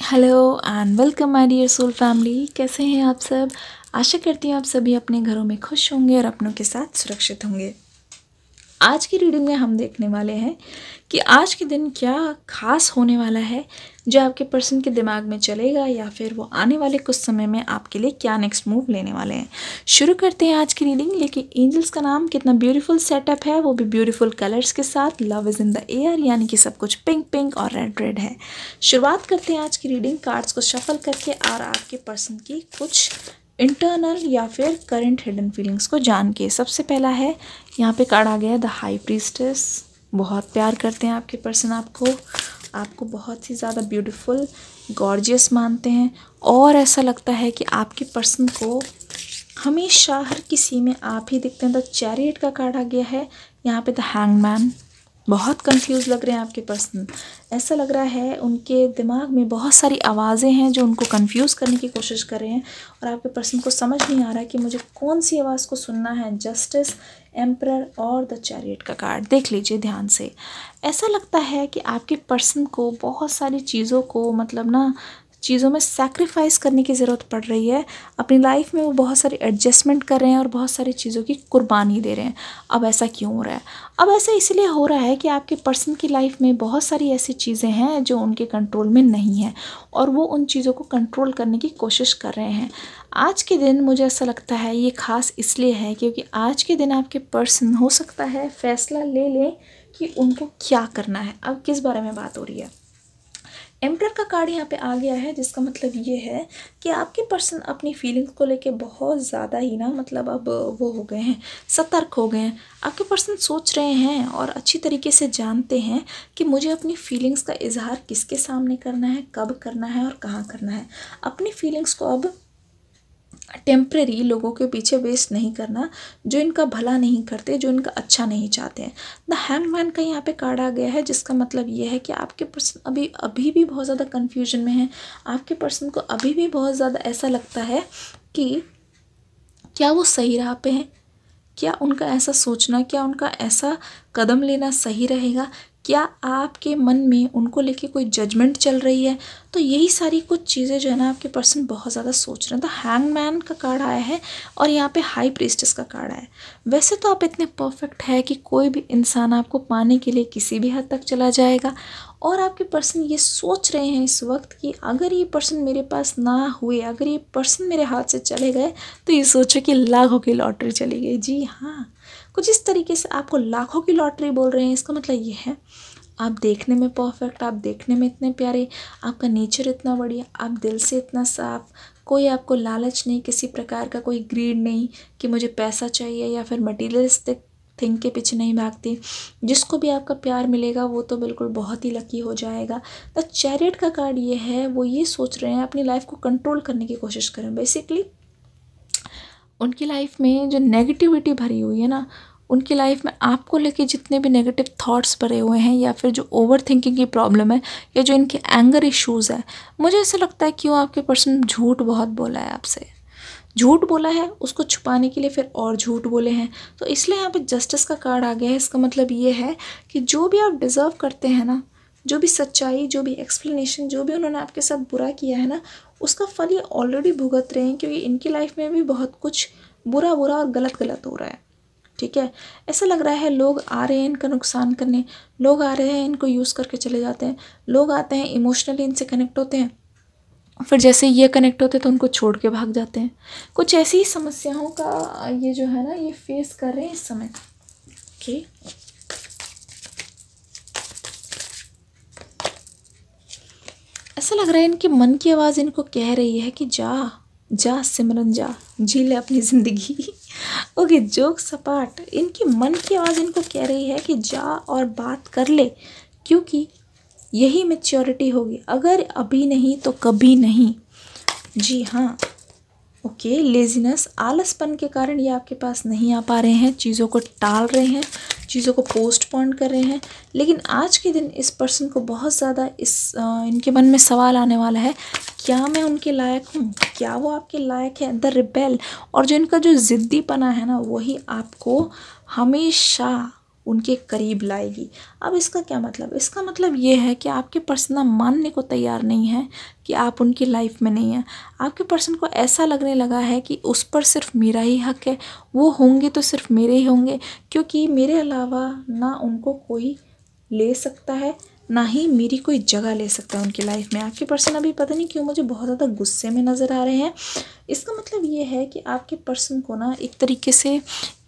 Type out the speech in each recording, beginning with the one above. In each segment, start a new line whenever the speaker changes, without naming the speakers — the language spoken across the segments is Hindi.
hello and welcome my dear soul family कैसे हैं आप सब आशा करती हूँ आप सभी अपने घरों में खुश होंगे और अपनों के साथ सुरक्षित होंगे आज की रीडिंग में हम देखने वाले हैं कि आज के दिन क्या खास होने वाला है जो आपके पर्सन के दिमाग में चलेगा या फिर वो आने वाले कुछ समय में आपके लिए क्या नेक्स्ट मूव लेने वाले हैं शुरू करते हैं आज की रीडिंग लेकिन एंजल्स का नाम कितना ब्यूटीफुल सेटअप है वो भी ब्यूटीफुल कलर्स के साथ love is in the air यानी कि सब कुछ पिंक पिंक और रेड रेड है शुरुआत करते हैं आज की रीडिंग कार्ड्स को शफल करके और आपके पर्सन की कुछ इंटरनल या फिर करंट हिडन फीलिंग्स को जान के सबसे पहला है यहाँ पे कार्ड आ गया द हाई प्रीस्टेस बहुत प्यार करते हैं आपके पर्सन आपको आपको बहुत ही ज़्यादा ब्यूटीफुल गॉर्जियस मानते हैं और ऐसा लगता है कि आपके पर्सन को हमेशा हर किसी में आप ही दिखते हैं द तो चैरियट का कार्ड आ गया है यहाँ पे द हैंगमैन बहुत कंफ्यूज लग रहे हैं आपके पर्सन ऐसा लग रहा है उनके दिमाग में बहुत सारी आवाज़ें हैं जो उनको कंफ्यूज करने की कोशिश कर रहे हैं और आपके पर्सन को समझ नहीं आ रहा कि मुझे कौन सी आवाज़ को सुनना है जस्टिस एम्प्रर और द चैरियट का कार्ड देख लीजिए ध्यान से ऐसा लगता है कि आपके पर्सन को बहुत सारी चीज़ों को मतलब ना चीज़ों में सेक्रीफाइस करने की ज़रूरत पड़ रही है अपनी लाइफ में वो बहुत सारी एडजस्टमेंट कर रहे हैं और बहुत सारी चीज़ों की कुर्बानी दे रहे हैं अब ऐसा क्यों हो रहा है अब ऐसा इसलिए हो रहा है कि आपके पर्सन की लाइफ में बहुत सारी ऐसी चीज़ें हैं जो उनके कंट्रोल में नहीं है और वो उन चीज़ों को कंट्रोल करने की कोशिश कर रहे हैं आज के दिन मुझे ऐसा लगता है ये खास इसलिए है क्योंकि आज के दिन आपके पर्सन हो सकता है फ़ैसला ले लें कि उनको क्या करना है अब किस बारे में बात हो रही है एम्प्रर का कार्ड यहाँ पे आ गया है जिसका मतलब ये है कि आपके पर्सन अपनी फीलिंग्स को लेके बहुत ज़्यादा ही ना मतलब अब वो हो गए हैं सतर्क हो गए हैं आपके पर्सन सोच रहे हैं और अच्छी तरीके से जानते हैं कि मुझे अपनी फीलिंग्स का इजहार किसके सामने करना है कब करना है और कहाँ करना है अपनी फीलिंग्स को अब टेम्प्रेरी लोगों के पीछे वेस्ट नहीं करना जो इनका भला नहीं करते जो इनका अच्छा नहीं चाहते हैं द मैन का यहाँ पे कार्ड आ गया है जिसका मतलब ये है कि आपके पर्सन अभी अभी भी बहुत ज़्यादा कन्फ्यूजन में है आपके पर्सन को अभी भी बहुत ज़्यादा ऐसा लगता है कि क्या वो सही राह पे हैं क्या उनका ऐसा सोचना क्या उनका ऐसा कदम लेना सही रहेगा क्या आपके मन में उनको लेके कोई जजमेंट चल रही है तो यही सारी कुछ चीज़ें जो है ना आपके पर्सन बहुत ज़्यादा सोच रहे हैं तो हैंगमैन का कार्ड आया है और यहाँ पे हाई प्रेस्टिस का कार्ड आया है वैसे तो आप इतने परफेक्ट है कि कोई भी इंसान आपको पाने के लिए किसी भी हद तक चला जाएगा और आपके पर्सन ये सोच रहे हैं इस वक्त कि अगर ये पर्सन मेरे पास ना हुए अगर ये पर्सन मेरे हाथ से चले गए तो ये सोचो कि लाखों की लॉटरी चली गई जी हाँ कुछ इस तरीके से आपको लाखों की लॉटरी बोल रहे हैं इसका मतलब ये है आप देखने में परफेक्ट आप देखने में इतने प्यारे आपका नेचर इतना बढ़िया आप दिल से इतना साफ़ कोई आपको लालच नहीं किसी प्रकार का कोई ग्रीड नहीं कि मुझे पैसा चाहिए या फिर मटीरियलिस्टिक थिंक के पीछे नहीं भागती जिसको भी आपका प्यार मिलेगा वो तो बिल्कुल बहुत ही लकी हो जाएगा द चैरिट का कार्ड ये है वो ये सोच रहे हैं अपनी लाइफ को कंट्रोल करने की कोशिश करें बेसिकली उनकी लाइफ में जो नेगेटिविटी भरी हुई है ना उनकी लाइफ में आपको लेके जितने भी नेगेटिव थॉट्स भरे हुए हैं या फिर जो ओवर थिंकिंग की प्रॉब्लम है या जो इनके एंगर इश्यूज़ है मुझे ऐसा लगता है क्यों आपके पर्सन झूठ बहुत बोला है आपसे झूठ बोला है उसको छुपाने के लिए फिर और झूठ बोले हैं तो इसलिए यहाँ पे जस्टिस का कार्ड आ गया है इसका मतलब ये है कि जो भी आप डिज़र्व करते हैं ना जो भी सच्चाई जो भी एक्सप्लेनेशन जो भी उन्होंने आपके साथ बुरा किया है ना उसका फल ये ऑलरेडी भुगत रहे हैं क्योंकि इनकी लाइफ में भी बहुत कुछ बुरा बुरा और गलत गलत हो रहा है ठीक है ऐसा लग रहा है लोग आ रहे हैं इनका नुकसान करने लोग आ रहे हैं इनको यूज़ करके चले जाते हैं लोग आते हैं इमोशनली इनसे कनेक्ट होते हैं फिर जैसे ये कनेक्ट होते हैं तो उनको छोड़ के भाग जाते हैं कुछ ऐसी ही समस्याओं का ये जो है ना ये फेस कर रहे हैं इस समय ओके ऐसा लग रहा है इनके मन की आवाज़ इनको कह रही है कि जा जा सिमरन जा जी ले अपनी ज़िंदगी ओके जोक सपाट इनके मन की आवाज़ इनको कह रही है कि जा और बात कर ले क्योंकि यही मेच्योरिटी होगी अगर अभी नहीं तो कभी नहीं जी हाँ ओके लेज़ीनेस आलसपन के कारण ये आपके पास नहीं आ पा रहे हैं चीज़ों को टाल रहे हैं चीज़ों को पोस्टपोन कर रहे हैं लेकिन आज के दिन इस पर्सन को बहुत ज़्यादा इस आ, इनके मन में सवाल आने वाला है क्या मैं उनके लायक हूँ क्या वो आपके लायक है द रिबेल और जो इनका जो ज़िद्दीपना है ना वही आपको हमेशा उनके करीब लाएगी अब इसका क्या मतलब इसका मतलब ये है कि आपके पर्सन मानने को तैयार नहीं है कि आप उनकी लाइफ में नहीं हैं आपके पर्सन को ऐसा लगने लगा है कि उस पर सिर्फ मेरा ही हक है वो होंगे तो सिर्फ मेरे ही होंगे क्योंकि मेरे अलावा ना उनको कोई ले सकता है ना ही मेरी कोई जगह ले सकता है उनकी लाइफ में आपके पर्सन अभी पता नहीं क्यों मुझे बहुत ज़्यादा गुस्से में नज़र आ रहे हैं इसका मतलब ये है कि आपके पर्सन को ना एक तरीके से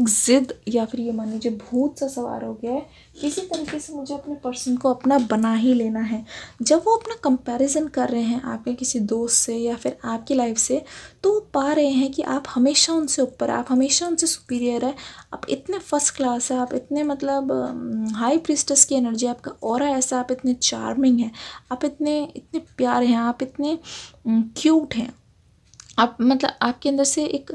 ज़िद या फिर ये मान लीजिए भूत सा सवार हो गया है किसी तरीके से मुझे अपने पर्सन को अपना बना ही लेना है जब वो अपना कंपैरिजन कर रहे हैं आपके किसी दोस्त से या फिर आपकी लाइफ से तो वो पा रहे हैं कि आप हमेशा उनसे ऊपर आप हमेशा उनसे सुपीरियर है आप इतने फर्स्ट क्लास है आप इतने मतलब हाई प्रिस्टस की एनर्जी आपका और ऐसा आप इतने चार्मिंग हैं आप इतने इतने प्यारे हैं आप इतने क्यूट हैं आप मतलब आपके अंदर से एक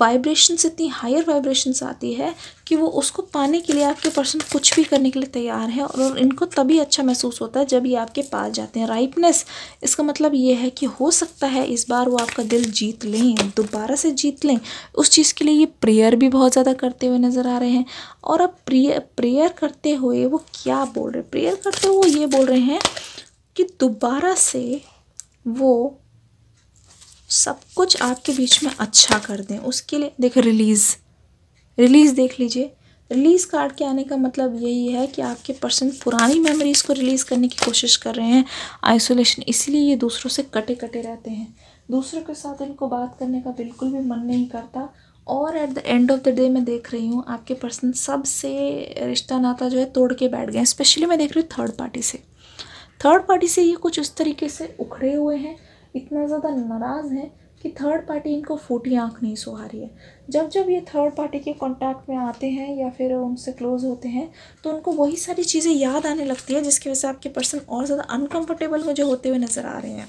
वाइब्रेशंस इतनी हायर वाइब्रेशंस आती है कि वो उसको पाने के लिए आपके पर्सन कुछ भी करने के लिए तैयार है और इनको तभी अच्छा महसूस होता है जब ये आपके पास जाते हैं राइपनेस इसका मतलब ये है कि हो सकता है इस बार वो आपका दिल जीत लें दोबारा से जीत लें उस चीज़ के लिए ये प्रेयर भी बहुत ज़्यादा करते हुए नज़र आ रहे हैं और अब प्रिय प्रेयर करते हुए वो क्या बोल रहे प्रेयर करते हुए वो ये बोल रहे हैं कि दोबारा से वो सब कुछ आपके बीच में अच्छा कर दें उसके लिए देख रिलीज़ रिलीज़ देख लीजिए रिलीज़ कार्ड के आने का मतलब यही है कि आपके पर्सन पुरानी मेमोरीज़ को रिलीज़ करने की कोशिश कर रहे हैं आइसोलेशन इसलिए ये दूसरों से कटे कटे रहते हैं दूसरों के साथ इनको बात करने का बिल्कुल भी मन नहीं करता और at the end of the day मैं देख रही हूँ आपके पर्सन सबसे रिश्ता नाता जो है तोड़ के बैठ गए स्पेशली मैं देख रही हूँ थर्ड पार्टी से थर्ड पार्टी से ये कुछ उस तरीके से उखड़े हुए हैं इतना ज़्यादा नाराज़ हैं कि थर्ड पार्टी इनको फूटी आँख नहीं सुहा रही है जब जब ये थर्ड पार्टी के कांटेक्ट में आते हैं या फिर उनसे क्लोज़ होते हैं तो उनको वही सारी चीज़ें याद आने लगती है जिसकी वजह से आपके पर्सन और ज़्यादा अनकम्फर्टेबल मुझे होते हुए नज़र आ रहे हैं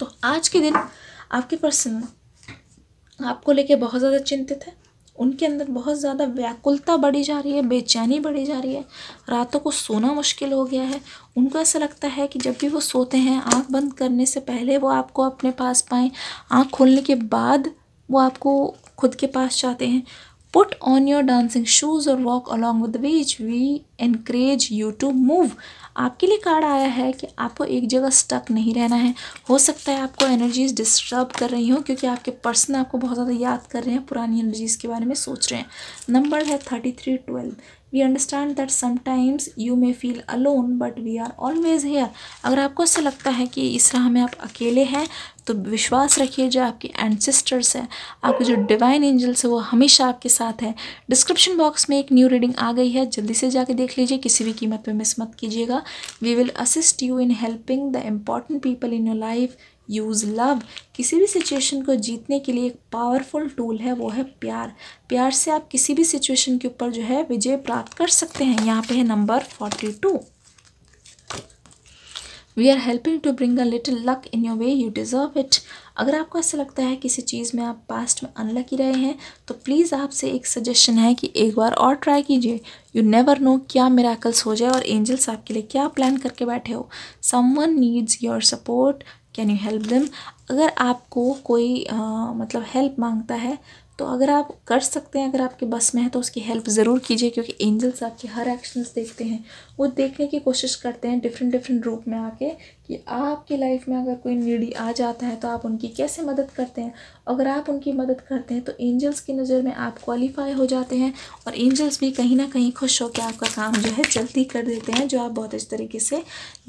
तो आज के दिन आपके पर्सन आपको लेके बहुत ज़्यादा चिंतित है उनके अंदर बहुत ज़्यादा व्याकुलता बढ़ी जा रही है बेचैनी बढ़ी जा रही है रातों को सोना मुश्किल हो गया है उनको ऐसा लगता है कि जब भी वो सोते हैं आँख बंद करने से पहले वो आपको अपने पास पाएँ आँख खोलने के बाद वो आपको खुद के पास चाहते हैं put on your dancing shoes or walk along with the beach we encourage you to move आपके लिए कार्ड आया है कि आपको एक जगह स्टक नहीं रहना है हो सकता है आपको एनर्जीज डिस्टर्ब कर रही हो क्योंकि आपके पर्सन आपको बहुत ज़्यादा याद कर रहे हैं पुरानी एनर्जीज़ के बारे में सोच रहे हैं नंबर है thirty three twelve we understand that sometimes you may feel alone but we are always here अगर आपको ऐसा लगता है कि इस राह में आप अकेले हैं तो विश्वास रखिए जो आपके एंडसिस्टर्स हैं आपके जो डिवाइन एंजल्स हैं वो हमेशा आपके साथ है डिस्क्रिप्शन बॉक्स में एक न्यू रीडिंग आ गई है जल्दी से जाके देख लीजिए किसी भी कीमत पे मिस मत कीजिएगा we will assist you in helping the important people in your life use love किसी भी सिचुएशन को जीतने के लिए एक पावरफुल टूल है वो है प्यार प्यार से आप किसी भी सिचुएशन के ऊपर जो है विजय प्राप्त कर सकते हैं यहाँ पे है number forty two we are helping to bring a little luck in your way you deserve it अगर आपको ऐसा लगता है किसी चीज़ में आप पास्ट में अनलकी रहे हैं तो प्लीज़ आपसे एक सजेशन है कि एक बार और ट्राई कीजिए यू नेवर नो क्या मेराकल्स हो जाए और एंजल्स आपके लिए क्या प्लान करके बैठे हो someone needs your support can you help them अगर आपको कोई आ, मतलब हेल्प मांगता है तो अगर आप कर सकते हैं अगर आपके बस में है तो उसकी हेल्प ज़रूर कीजिए क्योंकि एंजल्स आपके हर एक्शंस देखते हैं वो देखने की कोशिश करते हैं डिफरेंट डिफरेंट रूप में आके कि आपकी लाइफ में अगर कोई नीडी आ जाता है तो आप उनकी कैसे मदद करते हैं अगर आप उनकी मदद करते हैं तो एंजल्स की नज़र में आप क्वालिफाई हो जाते हैं और एंजल्स भी कहीं ना कहीं खुश होकर आपका काम जो है जल्दी कर देते हैं जो आप बहुत अच्छे तरीके से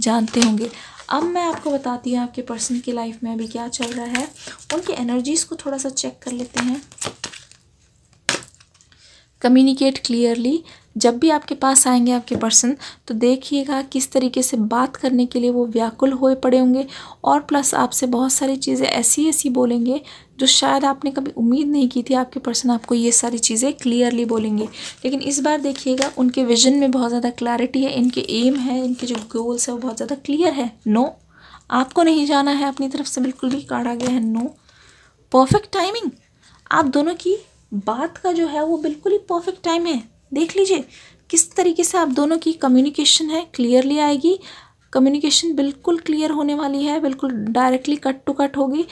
जानते होंगे अब मैं आपको बताती हूँ आपके पर्सन की लाइफ में अभी क्या चल रहा है उनकी एनर्जीज़ को थोड़ा सा चेक कर लेते हैं कम्युनिकेट क्लियरली जब भी आपके पास आएंगे आपके पर्सन तो देखिएगा किस तरीके से बात करने के लिए वो व्याकुल होए पड़े होंगे और प्लस आपसे बहुत सारी चीज़ें ऐसी ऐसी बोलेंगे जो शायद आपने कभी उम्मीद नहीं की थी आपके पर्सन आपको ये सारी चीज़ें क्लियरली बोलेंगे लेकिन इस बार देखिएगा उनके विजन में बहुत ज़्यादा क्लैरिटी है इनके एम है इनके जो गोल्स है वो बहुत ज़्यादा क्लियर है नो आपको नहीं जाना है अपनी तरफ से बिल्कुल भी काटा गया है नो परफेक्ट टाइमिंग आप दोनों की बात का जो है वो बिल्कुल ही परफेक्ट टाइम है देख लीजिए किस तरीके से आप दोनों की कम्युनिकेशन है क्लियरली आएगी कम्युनिकेशन बिल्कुल क्लियर होने वाली है बिल्कुल डायरेक्टली कट टू कट होगी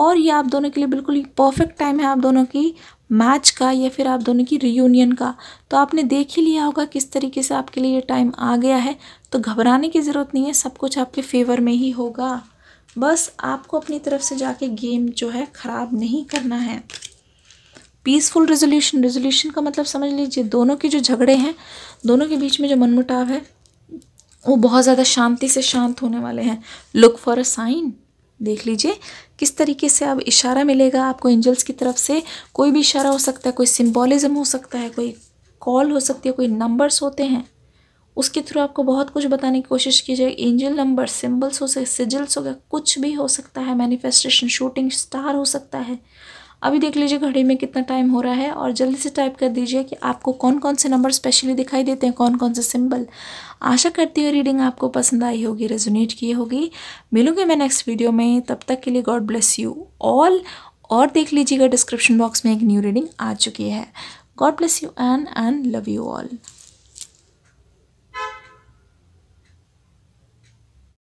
और ये आप दोनों के लिए बिल्कुल परफेक्ट टाइम है आप दोनों की मैच का या फिर आप दोनों की रियूनियन का तो आपने देख ही लिया होगा किस तरीके से आपके लिए ये टाइम आ गया है तो घबराने की ज़रूरत नहीं है सब कुछ आपके फेवर में ही होगा बस आपको अपनी तरफ से जाके गेम जो है ख़राब नहीं करना है पीसफुल रेजोल्यूशन रेजोल्यूशन का मतलब समझ लीजिए दोनों के जो झगड़े हैं दोनों के बीच में जो मनमुटाव है वो बहुत ज़्यादा शांति से शांत होने वाले हैं लुक फॉर अ साइन देख लीजिए किस तरीके से अब इशारा मिलेगा आपको एंजल्स की तरफ से कोई भी इशारा हो सकता है कोई सिम्बॉलिज्म हो सकता है कोई कॉल हो सकती है कोई नंबर्स होते हैं उसके थ्रू आपको बहुत कुछ बताने की कोशिश की जाए एंजल नंबर सिम्बल्स हो सकते सिजल्स हो गया कुछ भी हो सकता है मैनिफेस्टेशन शूटिंग स्टार हो सकता है अभी देख लीजिए घड़ी में कितना टाइम हो रहा है और जल्दी से टाइप कर दीजिए कि आपको कौन कौन से नंबर स्पेशली दिखाई देते हैं कौन कौन से सिंबल आशा करती हूँ रीडिंग आपको पसंद आई होगी रेजोनेट की होगी मिलूंगी मैं नेक्स्ट वीडियो में तब तक के लिए गॉड ब्लेस यू ऑल और देख लीजिएगा डिस्क्रिप्शन बॉक्स में एक न्यू रीडिंग आ चुकी है God bless you and and love you all